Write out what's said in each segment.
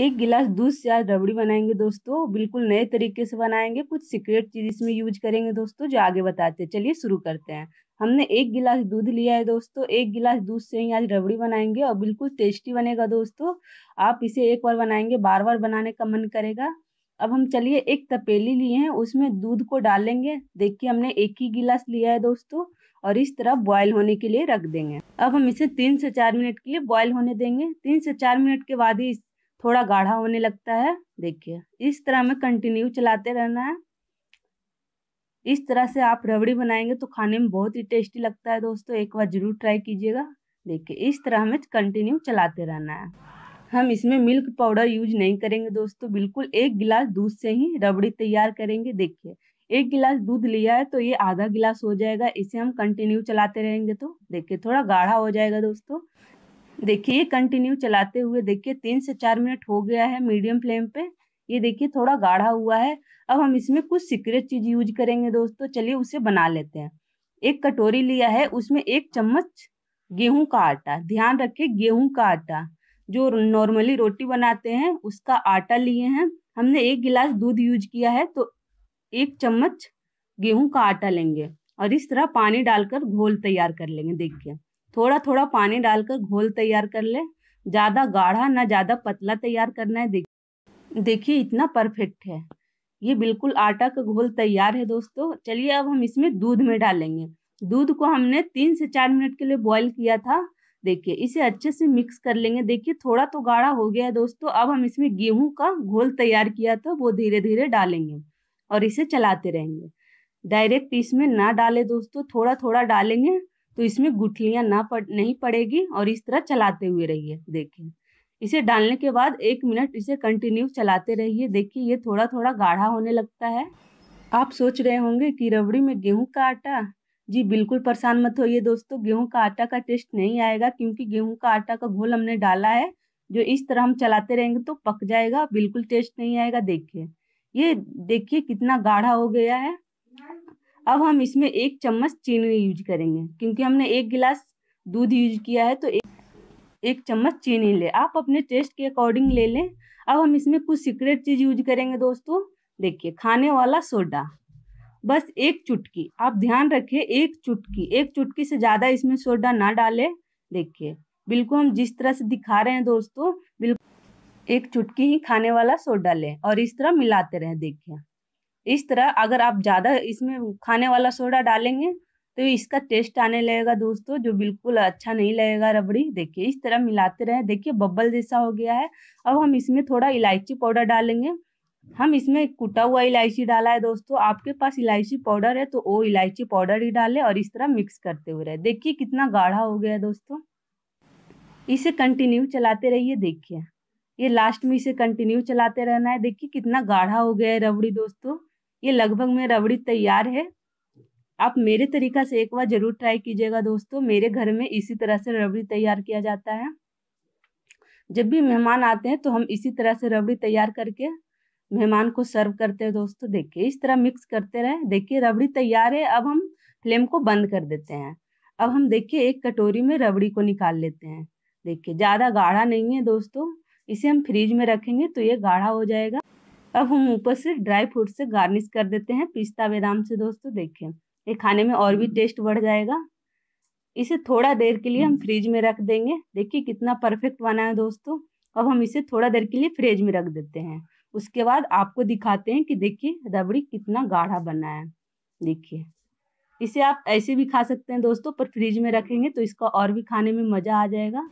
एक गिलास दूध से आज रबड़ी बनाएंगे दोस्तों बिल्कुल नए तरीके से बनाएंगे कुछ सीक्रेट चीज़ इसमें यूज करेंगे दोस्तों जो आगे बताते हैं चलिए शुरू करते हैं हमने एक गिलास दूध लिया है दोस्तों एक गिलास दूध से ही आज रबड़ी बनाएंगे और बिल्कुल टेस्टी बनेगा दोस्तों आप इसे एक बार बनाएंगे बार बार बनाने का मन करेगा अब हम चलिए एक तपेली लिए हैं उसमें दूध को डालेंगे देखिए हमने एक ही गिलास लिया है दोस्तों और इस तरह बॉयल होने के लिए रख देंगे अब हम इसे तीन से चार मिनट के लिए बॉयल होने देंगे तीन से चार मिनट के बाद ही थोड़ा गाढ़ा होने लगता है देखिए इस तरह हमें कंटिन्यू चलाते रहना है इस तरह से आप रबड़ी बनाएंगे तो खाने में बहुत ही टेस्टी लगता है दोस्तों एक बार ज़रूर ट्राई कीजिएगा देखिए इस तरह हमें कंटिन्यू चलाते रहना है हम इसमें मिल्क पाउडर यूज नहीं करेंगे दोस्तों बिल्कुल एक गिलास दूध से ही रबड़ी तैयार करेंगे देखिए एक गिलास दूध लिया है तो ये आधा गिलास हो जाएगा इसे हम कंटिन्यू चलाते रहेंगे तो देखिए थोड़ा गाढ़ा हो जाएगा दोस्तों देखिए ये कंटिन्यू चलाते हुए देखिए तीन से चार मिनट हो गया है मीडियम फ्लेम पे ये देखिए थोड़ा गाढ़ा हुआ है अब हम इसमें कुछ सीक्रेट चीज यूज करेंगे दोस्तों चलिए उसे बना लेते हैं एक कटोरी लिया है उसमें एक चम्मच गेहूं का आटा ध्यान रखिए गेहूं का आटा जो नॉर्मली रोटी बनाते हैं उसका आटा लिए हैं हमने एक गिलास दूध यूज किया है तो एक चम्मच गेहूं का आटा लेंगे और इस तरह पानी डालकर घोल तैयार कर लेंगे देखिए थोड़ा थोड़ा पानी डालकर घोल तैयार कर ले ज़्यादा गाढ़ा ना ज़्यादा पतला तैयार करना है देखिए देखिए इतना परफेक्ट है ये बिल्कुल आटा का घोल तैयार है दोस्तों चलिए अब हम इसमें दूध में डालेंगे दूध को हमने तीन से चार मिनट के लिए बॉईल किया था देखिए इसे अच्छे से मिक्स कर लेंगे देखिए थोड़ा तो गाढ़ा हो गया है दोस्तों अब हम इसमें गेहूं का घोल तैयार किया था वो धीरे धीरे डालेंगे और इसे चलाते रहेंगे डायरेक्ट इसमें ना डालें दोस्तों थोड़ा थोड़ा डालेंगे तो इसमें गुठलियाँ ना पड़ नहीं पड़ेगी और इस तरह चलाते हुए रहिए देखिए इसे डालने के बाद एक मिनट इसे कंटिन्यू चलाते रहिए देखिए ये थोड़ा थोड़ा गाढ़ा होने लगता है आप सोच रहे होंगे कि रबड़ी में गेहूं का आटा जी बिल्कुल परेशान मत होइए दोस्तों गेहूं का आटा का टेस्ट नहीं आएगा क्योंकि गेहूं का आटा का घोल हमने डाला है जो इस तरह हम चलाते रहेंगे तो पक जाएगा बिल्कुल टेस्ट नहीं आएगा देखिए ये देखिए कितना गाढ़ा हो गया है अब हम इसमें एक चम्मच चीनी यूज करेंगे क्योंकि हमने एक गिलास दूध यूज किया है तो एक एक चम्मच चीनी ले आप अपने टेस्ट के अकॉर्डिंग ले लें अब हम इसमें कुछ सीक्रेट चीज़ यूज करेंगे दोस्तों देखिए खाने वाला सोडा बस एक चुटकी आप ध्यान रखें एक चुटकी एक चुटकी से ज़्यादा इसमें सोडा ना डालें देखिए बिल्कुल हम जिस तरह से दिखा रहे हैं दोस्तों बिल्कुल एक चुटकी ही खाने वाला सोडा लें और इस तरह मिलाते रहें देखिए इस तरह अगर आप ज़्यादा इसमें खाने वाला सोडा डालेंगे तो इसका टेस्ट आने लगेगा दोस्तों जो बिल्कुल अच्छा नहीं लगेगा रबड़ी देखिए इस तरह मिलाते रहें देखिए बब्बल जैसा हो गया है अब हम इसमें थोड़ा इलायची पाउडर डालेंगे हम इसमें कुटा हुआ इलायची डाला है दोस्तों आपके पास इलायची पाउडर है तो वो इलायची पाउडर ही डालें और इस तरह मिक्स करते हुए रहे देखिए कितना गाढ़ा हो गया है दोस्तों इसे कंटिन्यू चलाते रहिए देखिए ये लास्ट में इसे कंटिन्यू चलाते रहना है देखिए कितना गाढ़ा हो गया है रबड़ी दोस्तों ये लगभग मेरा रबड़ी तैयार है आप मेरे तरीका से एक बार ज़रूर ट्राई कीजिएगा दोस्तों मेरे घर में इसी तरह से रबड़ी तैयार किया जाता है जब भी मेहमान आते हैं तो हम इसी तरह से रबड़ी तैयार करके मेहमान को सर्व करते हैं दोस्तों देखिए इस तरह मिक्स करते रहे देखिए रबड़ी तैयार है अब हम फ्लेम को बंद कर देते हैं अब हम देखिए एक कटोरी में रबड़ी को निकाल लेते हैं देखिए ज़्यादा गाढ़ा नहीं है दोस्तों इसे हम फ्रीज में रखेंगे तो ये गाढ़ा हो जाएगा अब हम ऊपर से ड्राई फ्रूट से गार्निश कर देते हैं पिस्ता बादाम से दोस्तों देखिए ये खाने में और भी हम्म। टेस्ट बढ़ जाएगा इसे थोड़ा देर के लिए हम हम्म। फ्रिज में रख देंगे देखिए कितना परफेक्ट बना है दोस्तों अब हम इसे थोड़ा देर के लिए फ्रिज में रख देते हैं उसके बाद आपको दिखाते हैं कि देखिए रबड़ी कितना गाढ़ा बना है देखिए इसे आप ऐसे भी खा सकते हैं दोस्तों पर फ्रिज में रखेंगे तो इसका और भी खाने में मज़ा आ जाएगा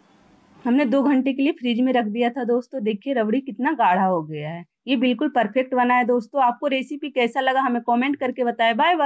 हमने दो घंटे के लिए फ्रिज में रख दिया था दोस्तों देखिए रबड़ी कितना गाढ़ा हो गया है ये बिल्कुल परफेक्ट बना है दोस्तों आपको रेसिपी कैसा लगा हमें कॉमेंट करके बताए बाय बाय